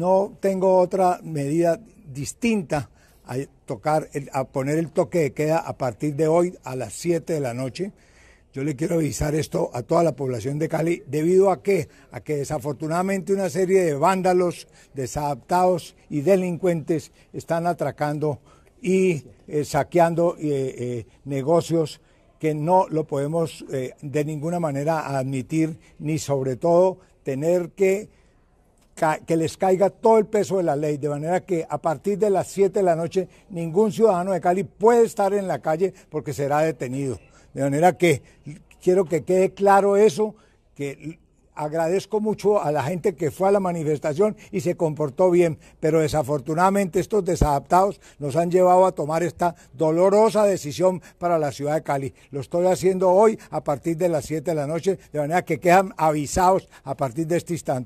No tengo otra medida distinta a, tocar, a poner el toque de queda a partir de hoy a las 7 de la noche. Yo le quiero avisar esto a toda la población de Cali, debido a que, a que desafortunadamente una serie de vándalos, desadaptados y delincuentes están atracando y eh, saqueando eh, eh, negocios que no lo podemos de ninguna manera admitir, ni sobre todo tener que que les caiga todo el peso de la ley, de manera que a partir de las 7 de la noche ningún ciudadano de Cali puede estar en la calle porque será detenido. De manera que quiero que quede claro eso, que agradezco mucho a la gente que fue a la manifestación y se comportó bien, pero desafortunadamente estos desadaptados nos han llevado a tomar esta dolorosa decisión para la ciudad de Cali. Lo estoy haciendo hoy a partir de las 7 de la noche, de manera que quedan avisados a partir de este instante.